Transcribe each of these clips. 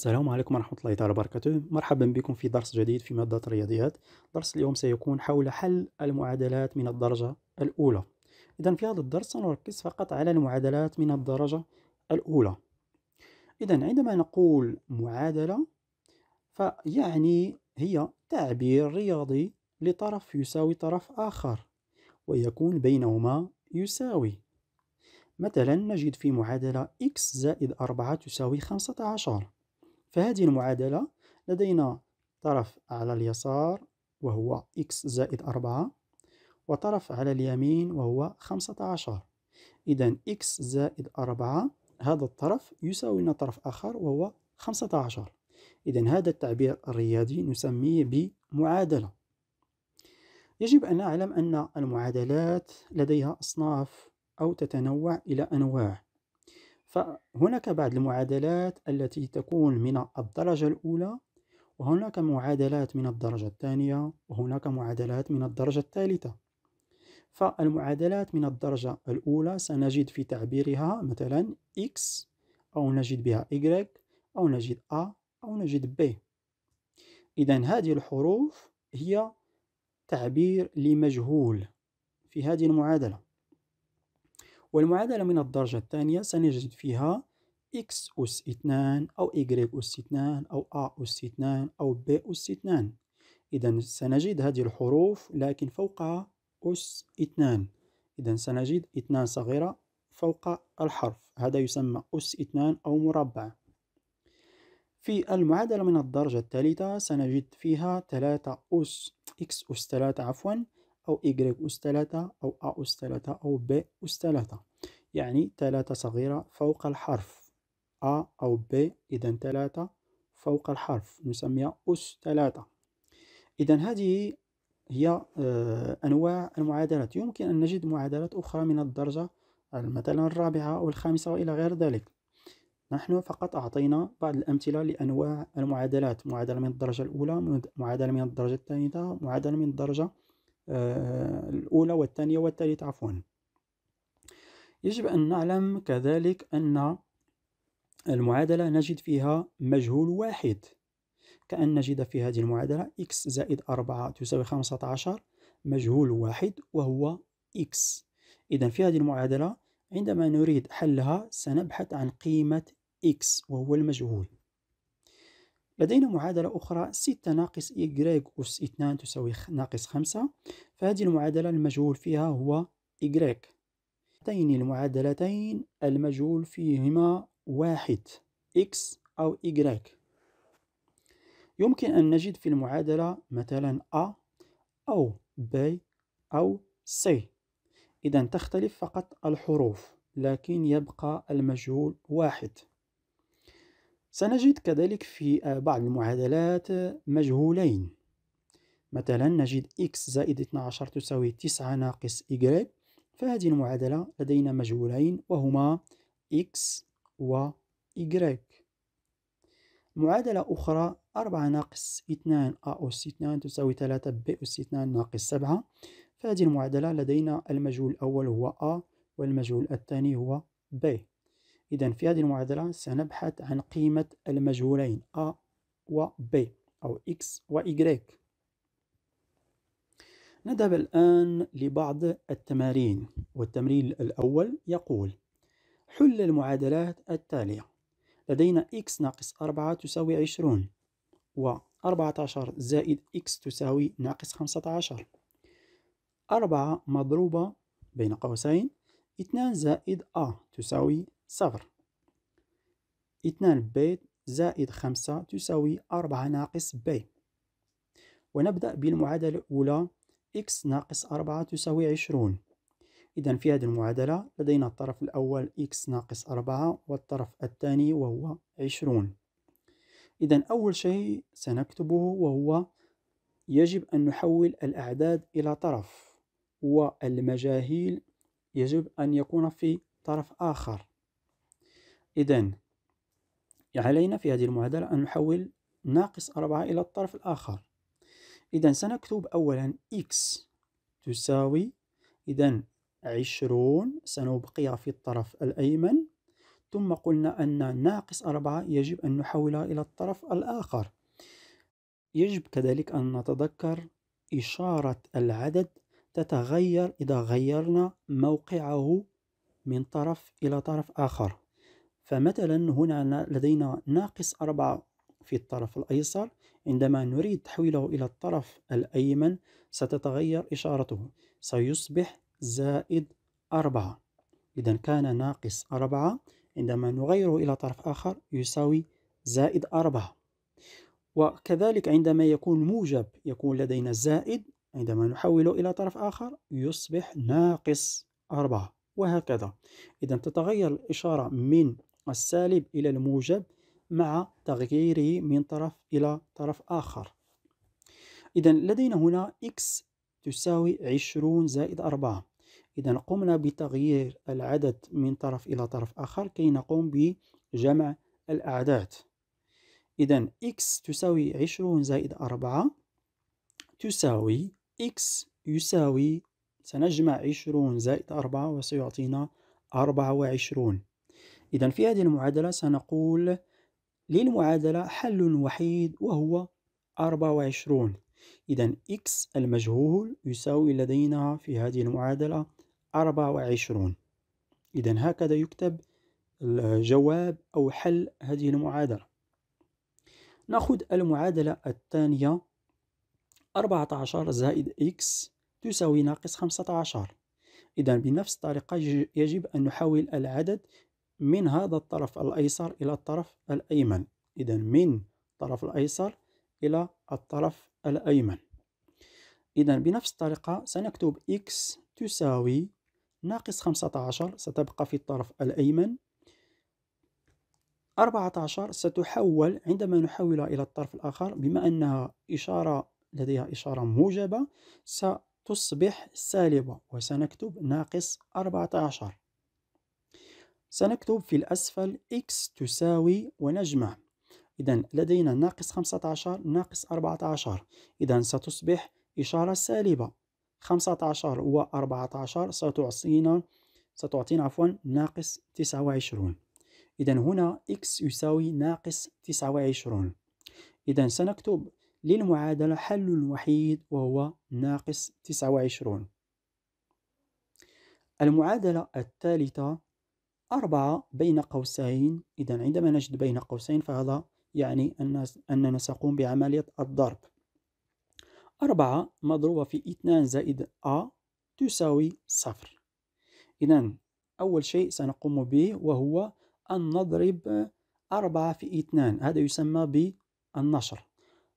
السلام عليكم ورحمة الله تعالى وبركاته مرحبا بكم في درس جديد في مادة الرياضيات درس اليوم سيكون حول حل المعادلات من الدرجة الأولى إذا في هذا الدرس سنركز فقط على المعادلات من الدرجة الأولى إذا عندما نقول معادلة فيعني هي تعبير رياضي لطرف يساوي طرف آخر ويكون بينهما يساوي مثلا نجد في معادلة x زائد 4 تساوي 15 في هذه المعادلة لدينا طرف على اليسار وهو x زائد أربعة وطرف على اليمين وهو خمسة عشر إذا x زائد أربعة هذا الطرف يساوي لنا طرف آخر وهو خمسة عشر إذا هذا التعبير الرياضي نسميه بمعادلة يجب أن نعلم أن المعادلات لديها أصناف أو تتنوع إلى أنواع فهناك بعض المعادلات التي تكون من الدرجة الأولى وهناك معادلات من الدرجة الثانية وهناك معادلات من الدرجة الثالثة فالمعادلات من الدرجة الأولى سنجد في تعبيرها مثلا x أو نجد بها y أو نجد a أو نجد b إذا هذه الحروف هي تعبير لمجهول في هذه المعادلة والمعادلة من الدرجة الثانية سنجد فيها x أس 2 أو y أس 2 أو a أس 2 أو b أس 2 إذا سنجد هذه الحروف لكن فوقها أس 2 إذا سنجد 2 صغيرة فوق الحرف هذا يسمى أس 2 أو مربع في المعادلة من الدرجة الثالثة سنجد فيها 3 أس x أس 3 عفواً أو Y أس 3 أو A أس 3 أو B أس 3 يعني 3 صغيرة فوق الحرف A أو B إذا 3 فوق الحرف نسميها أس 3 إذا هذه هي آه، أنواع المعادلات يمكن أن نجد معادلات أخرى من الدرجة مثلا الرابعة أو الخامسة وإلى غير ذلك نحن فقط أعطينا بعض الأمثلة لأنواع المعادلات معادلة من الدرجة الأولى معادلة من الدرجة الثانية معادلة من الدرجة آه، الأولى والثانية والثالثة عفوا يجب أن نعلم كذلك أن المعادلة نجد فيها مجهول واحد كأن نجد في هذه المعادلة x زائد 4 تساوي 15 مجهول واحد وهو x إذا في هذه المعادلة عندما نريد حلها سنبحث عن قيمة x وهو المجهول لدينا معادلة أخرى 6 ناقص y أس 2 تساوي ناقص 5 فهذه المعادلة المجهول فيها هو y هاتين المعادلتين المجهول فيهما واحد x أو y يمكن أن نجد في المعادلة مثلا a أو b أو c إذا تختلف فقط الحروف لكن يبقى المجهول واحد سنجد كذلك في آه، بعض المعادلات آه، مجهولين مثلا نجد x زائد 12 تساوي 9 ناقص y فهذه المعادلة لدينا مجهولين وهما x و y معادلة أخرى 4 ناقص 2 a أس 2 تساوي 3 b أس 2 ناقص 7 فهذه المعادلة لدينا المجهول الأول هو a والمجهول الثاني هو b إذا في هذه المعادلة سنبحث عن قيمة المجهولين A و B أو X و Y نذهب الآن لبعض التمارين والتمرين الأول يقول حل المعادلات التالية لدينا x ناقص 4 تساوي 20 و 14 زائد x تساوي ناقص 15 4 مضروبة بين قوسين اثنان زائد أ تساوي صفر اثنان ب زائد خمسة تساوي أربعة ناقص ب ونبدأ بالمعادلة الأولى x ناقص أربعة تساوي عشرون إذا في هذه المعادلة لدينا الطرف الأول x ناقص أربعة والطرف الثاني وهو عشرون إذا أول شيء سنكتبه وهو يجب أن نحول الأعداد إلى طرف والمجاهيل يجب أن يكون في طرف آخر إذا علينا في هذه المعادلة أن نحول ناقص أربعة إلى الطرف الآخر إذا سنكتب أولا x تساوي إذا عشرون سنبقيها في الطرف الأيمن ثم قلنا أن ناقص أربعة يجب أن نحولها إلى الطرف الآخر يجب كذلك أن نتذكر إشارة العدد تتغير إذا غيرنا موقعه من طرف إلى طرف آخر فمثلا هنا لدينا ناقص أربعة في الطرف الأيسر عندما نريد تحويله إلى الطرف الأيمن ستتغير إشارته سيصبح زائد أربعة إذا كان ناقص أربعة عندما نغيره إلى طرف آخر يساوي زائد أربعة وكذلك عندما يكون موجب يكون لدينا زائد عندما نحوله إلى طرف آخر يصبح ناقص أربعة وهكذا إذا تتغير الإشارة من السالب إلى الموجب مع تغييره من طرف إلى طرف آخر إذا لدينا هنا x تساوي 20 زائد 4 إذا قمنا بتغيير العدد من طرف إلى طرف آخر كي نقوم بجمع الأعداد إذا x تساوي 20 زائد 4 تساوي x يساوي سنجمع عشرون زائد أربعة وسيعطينا أربعة وعشرون إذا في هذه المعادلة سنقول للمعادلة حل وحيد وهو أربعة وعشرون إذا x المجهول يساوي لدينا في هذه المعادلة أربعة وعشرون إذا هكذا يكتب الجواب أو حل هذه المعادلة نأخذ المعادلة الثانية 14 زائد x تساوي ناقص 15 إذا بنفس الطريقة يجب أن نحول العدد من هذا الطرف الأيسر إلى الطرف الأيمن إذا من الطرف الأيسر إلى الطرف الأيمن إذا بنفس الطريقة سنكتب x تساوي ناقص 15 ستبقى في الطرف الأيمن 14 ستحول عندما نحولها إلى الطرف الآخر بما أنها إشارة لديها إشارة موجبة ستصبح سالبة وسنكتب ناقص 14 سنكتب في الأسفل x تساوي ونجمع إذا لدينا ناقص 15 ناقص 14 إذا ستصبح إشارة سالبة 15 و 14 ستعطينا ستعطينا عفوا ناقص 29 إذا هنا x يساوي ناقص 29 إذا سنكتب للمعادلة حل وحيد وهو ناقص 29 المعادلة الثالثة أربعة بين قوسين إذا عندما نجد بين قوسين فهذا يعني أننا سنقوم بعملية الضرب أربعة مضروبة في اثنان زائد أ تساوي صفر إذا أول شيء سنقوم به وهو أن نضرب أربعة في اثنان هذا يسمى بالنشر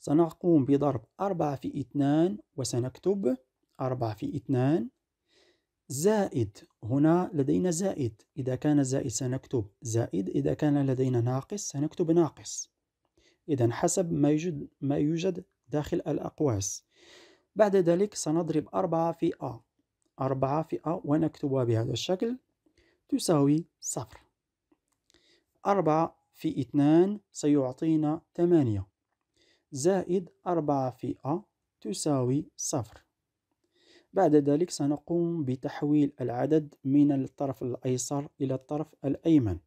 سنقوم بضرب أربعة في اثنان وسنكتب أربعة في اثنان زائد هنا لدينا زائد إذا كان زائد سنكتب زائد إذا كان لدينا ناقص سنكتب ناقص إذا حسب ما يوجد, ما يوجد داخل الأقواس بعد ذلك سنضرب أربعة في أ أربعة في أ ونكتبها بهذا الشكل تساوي صفر أربعة في اثنان سيعطينا ثمانية زائد أربعة في أ تساوي صفر بعد ذلك سنقوم بتحويل العدد من الطرف الأيسر إلى الطرف الأيمن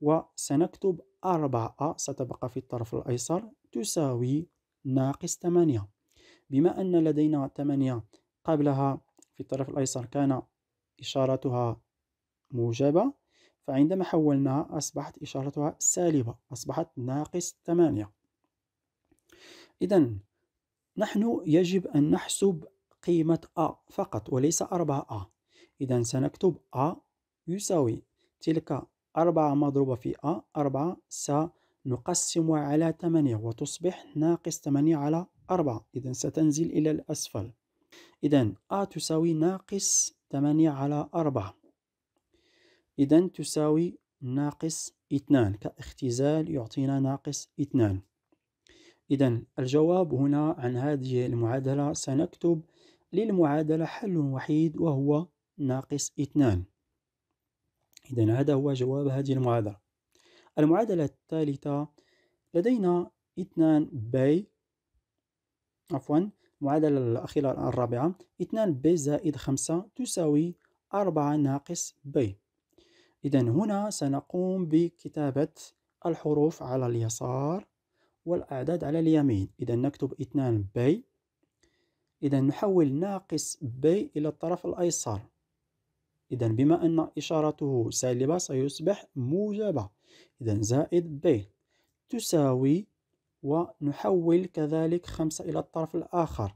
وسنكتب أربعة أ ستبقى في الطرف الأيسر تساوي ناقص ثمانية بما أن لدينا ثمانية قبلها في الطرف الأيسر كان إشارتها موجبة فعندما حولناها أصبحت إشارتها سالبة أصبحت ناقص ثمانية إذا نحن يجب أن نحسب قيمة أ فقط وليس أربعة أ إذا سنكتب أ يساوي تلك أربعة مضروبة في أ أربعة سنقسم على ثمانية وتصبح ناقص ثمانية على أربعة إذا ستنزل إلى الأسفل إذا أ تساوي ناقص ثمانية على أربعة إذا تساوي ناقص اثنان كاختزال يعطينا ناقص اثنان إذا الجواب هنا عن هذه المعادلة سنكتب للمعادلة حل وحيد وهو ناقص اثنان إذا هذا هو جواب هذه المعادلة المعادلة الثالثة لدينا اثنان باي عفوا المعادلة الأخيرة الرابعة اثنان باي زائد خمسة تساوي أربعة ناقص باي إذا هنا سنقوم بكتابة الحروف على اليسار والأعداد على اليمين إذا نكتب اثنان بي إذا نحول ناقص بي إلى الطرف الأيسر إذا بما أن إشارته سالبة سيصبح موجبة إذا زائد بي تساوي ونحول كذلك خمسة إلى الطرف الآخر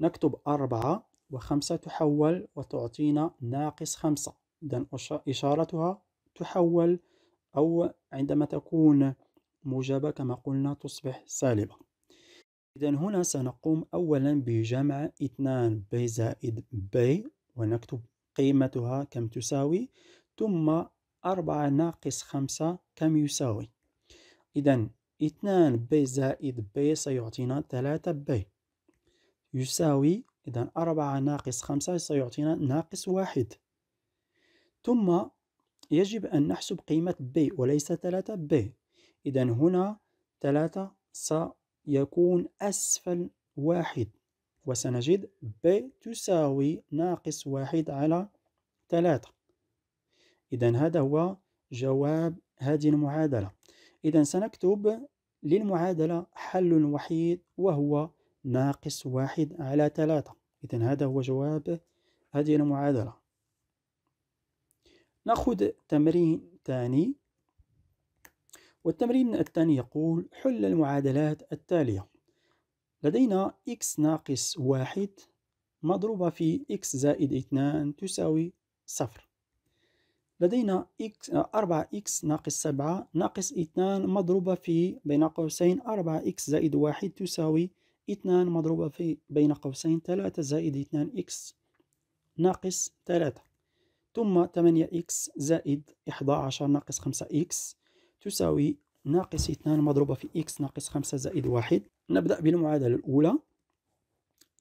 نكتب أربعة وخمسة تحول وتعطينا ناقص خمسة إذا إشارتها تحول أو عندما تكون موجبة كما قلنا تصبح سالبة إذا هنا سنقوم أولا بجمع 2 ب زائد ب ونكتب قيمتها كم تساوي ثم 4 ناقص 5 كم يساوي إذا 2 ب زائد ب سيعطينا 3 ب يساوي إذا 4 ناقص 5 سيعطينا ناقص واحد ثم يجب أن نحسب قيمة ب وليس 3 ب إذا هنا ثلاثة سيكون أسفل واحد وسنجد ب تساوي ناقص واحد على ثلاثة إذا هذا هو جواب هذه المعادلة إذا سنكتب للمعادلة حل وحيد وهو ناقص واحد على ثلاثة إذا هذا هو جواب هذه المعادلة نأخذ تمرين ثاني والتمرين الثاني يقول حل المعادلات التالية لدينا x ناقص واحد مضروبة في x زائد اثنان تساوي صفر لدينا x 4x ناقص 7 ناقص 2 مضروبة في بين قوسين 4x زائد 1 تساوي 2 مضروبة في بين قوسين 3 زائد 2x ناقص 3 ثم 8x زائد 11 ناقص 5x تساوي ناقص 2 مضروبة في x ناقص 5 زائد 1 نبدأ بالمعادلة الأولى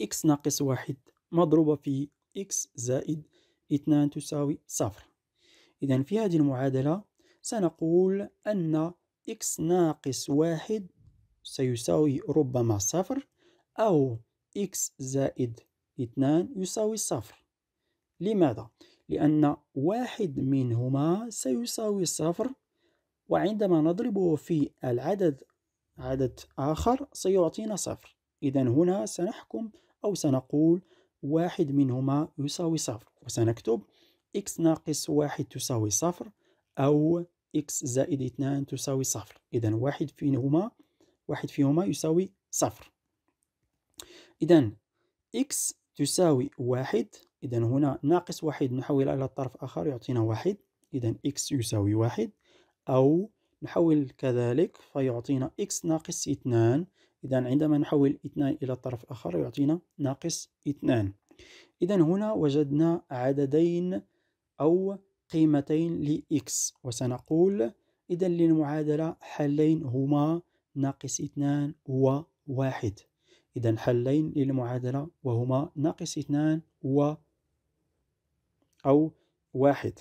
x ناقص 1 مضروبة في x زائد 2 تساوي 0 إذا في هذه المعادلة سنقول أن x ناقص 1 سيساوي ربما 0 أو x زائد 2 يساوي 0 لماذا؟ لأن واحد منهما سيساوي صفر وعندما نضربه في العدد عدد آخر سيعطينا صفر إذا هنا سنحكم أو سنقول واحد منهما يساوي صفر وسنكتب x ناقص واحد تساوي صفر أو x زائد اثنان تساوي صفر إذا واحد فيهما واحد فيهما يساوي صفر إذا x تساوي واحد إذا هنا ناقص واحد نحول إلى الطرف آخر يعطينا واحد إذا x يساوي واحد أو نحول كذلك فيعطينا x ناقص 2 إذا عندما نحول 2 إلى الطرف الآخر يعطينا ناقص 2 إذا هنا وجدنا عددين أو قيمتين لإكس وسنقول إذا للمعادلة حلين هما ناقص 2 واحد إذا حلين للمعادلة وهما ناقص 2 و أو واحد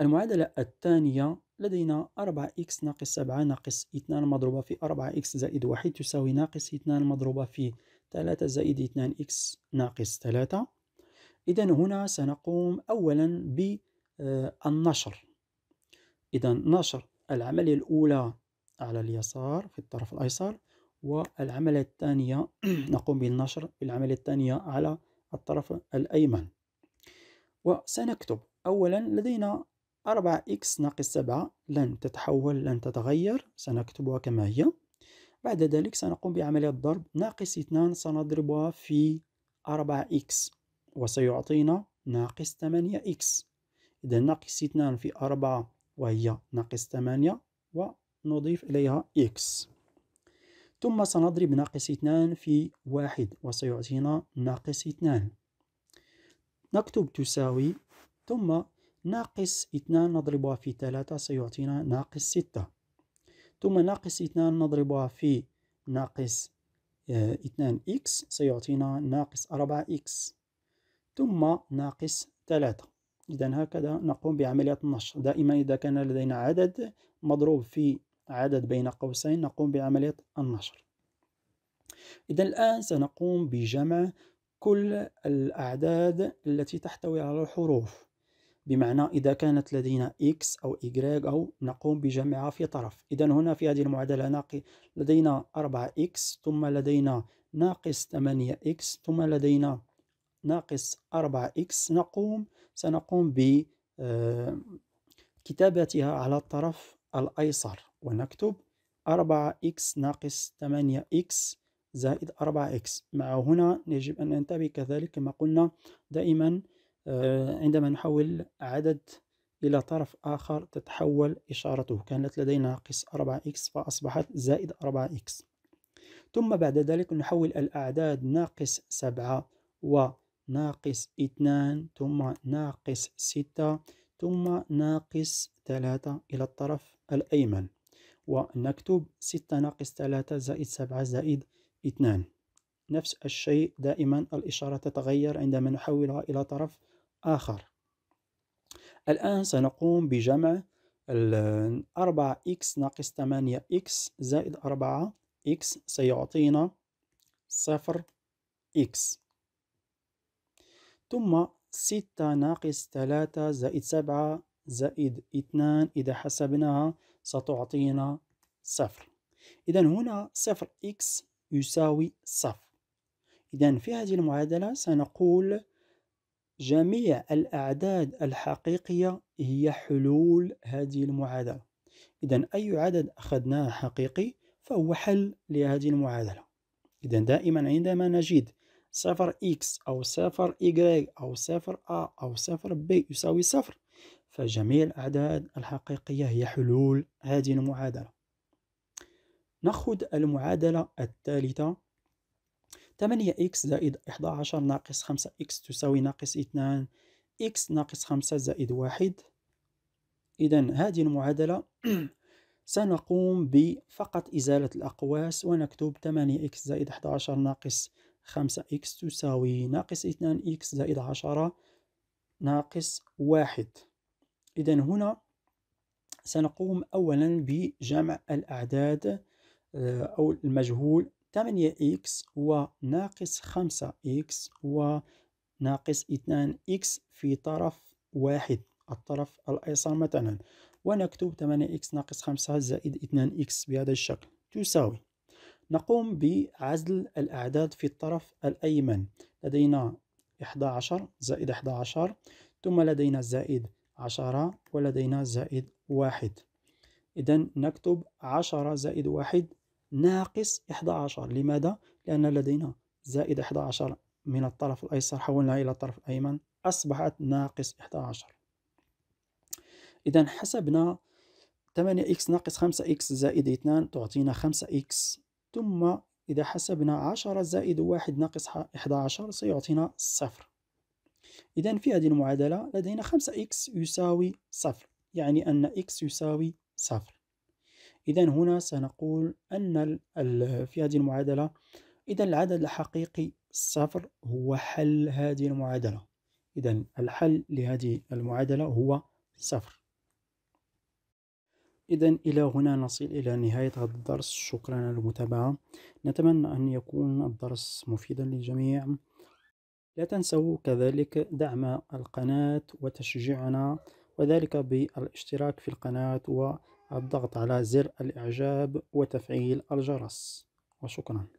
المعادلة الثانية لدينا 4x ناقص 7 ناقص 2 مضروبة في 4x زائد 1 تساوي ناقص 2 مضروبة في 3 زائد 2x ناقص 3 إذا هنا سنقوم أولا بالنشر إذا نشر العملية الأولى على اليسار في الطرف الأيسر والعملية الثانية نقوم بالنشر العملية الثانية على الطرف الأيمن وسنكتب أولا لدينا 4 إكس ناقص 7 لن تتحول لن تتغير سنكتبها كما هي بعد ذلك سنقوم بعملية ضرب ناقص 2 سنضربها في 4 إكس وسيعطينا ناقص 8 إكس إذا ناقص 2 في 4 وهي ناقص 8 ونضيف إليها إكس ثم سنضرب ناقص 2 في 1 وسيعطينا ناقص 2 نكتب تساوي ثم ناقص 2 نضربها في 3 سيعطينا ناقص 6 ثم ناقص 2 نضربها في ناقص 2 آه، x سيعطينا ناقص 4 x ثم ناقص 3 إذا هكذا نقوم بعملية النشر دائما إذا كان لدينا عدد مضروب في عدد بين قوسين نقوم بعملية النشر إذا الآن سنقوم بجمع كل الأعداد التي تحتوي على الحروف بمعنى إذا كانت لدينا x أو y أو نقوم بجمعها في طرف إذا هنا في هذه المعادلة ناقي لدينا 4x ثم لدينا ناقص 8x ثم لدينا ناقص 4x نقوم سنقوم بكتابتها آه، على الطرف الأيسر ونكتب 4x ناقص 8x زائد 4x مع هنا يجب أن ننتبه كذلك كما قلنا دائما آه، عندما نحول عدد إلى طرف آخر تتحول إشارته كانت لدينا ناقص 4x فأصبحت زائد 4x ثم بعد ذلك نحول الأعداد ناقص 7 وناقص 2 ثم ناقص 6 ثم ناقص 3 إلى الطرف الأيمن ونكتب 6 ناقص 3 زائد 7 زائد 2 نفس الشيء دائما الإشارة تتغير عندما نحولها إلى طرف آخر آخر الآن سنقوم بجمع 4x ناقص 8x زائد 4x سيعطينا 0x ثم 6 ناقص 3 زائد 7 زائد 2 إذا حسبناها ستعطينا 0 إذا هنا 0x يساوي 0 إذا في هذه المعادلة سنقول جميع الأعداد الحقيقية هي حلول هذه المعادلة إذا أي عدد أخذناه حقيقي فهو حل لهذه المعادلة إذا دائما عندما نجد صفر إكس أو صفر y أو صفر A أو صفر B يساوي صفر فجميع الأعداد الحقيقية هي حلول هذه المعادلة نأخذ المعادلة الثالثة 8x زائد 11 ناقص 5x تساوي ناقص 2 x ناقص 5 زائد 1 إذا هذه المعادلة سنقوم بفقط إزالة الأقواس ونكتب 8x زائد 11 ناقص 5x تساوي ناقص 2x زائد 10 ناقص 1 إذا هنا سنقوم أولا بجمع الأعداد أو المجهول 8x وناقص 5x وناقص 2x في طرف واحد الطرف الأيسر مثلا ونكتب 8x ناقص 5 زائد 2x بهذا الشكل تساوي نقوم بعزل الأعداد في الطرف الأيمن لدينا 11 زائد 11 ثم لدينا زائد 10 ولدينا زائد واحد إذا نكتب 10 زائد واحد ناقص 11 لماذا؟ لأن لدينا زائد 11 من الطرف الأيسر حولناها إلى الطرف الأيمن أصبحت ناقص 11 إذا حسبنا 8x ناقص 5x زائد 2 تعطينا 5x ثم إذا حسبنا 10 زائد 1 ناقص 11 سيعطينا 0 إذا في هذه المعادلة لدينا 5x يساوي صفر يعني أن x يساوي 0 يعني ان x يساوي 0 إذا هنا سنقول أن في هذه المعادلة إذا العدد الحقيقي صفر هو حل هذه المعادلة إذا الحل لهذه المعادلة هو صفر إذا إلى هنا نصل إلى نهاية هذا الدرس شكرا على المتابعة نتمنى أن يكون الدرس مفيدا للجميع لا تنسوا كذلك دعم القناة وتشجيعنا وذلك بالاشتراك في القناة و الضغط على زر الإعجاب وتفعيل الجرس وشكراً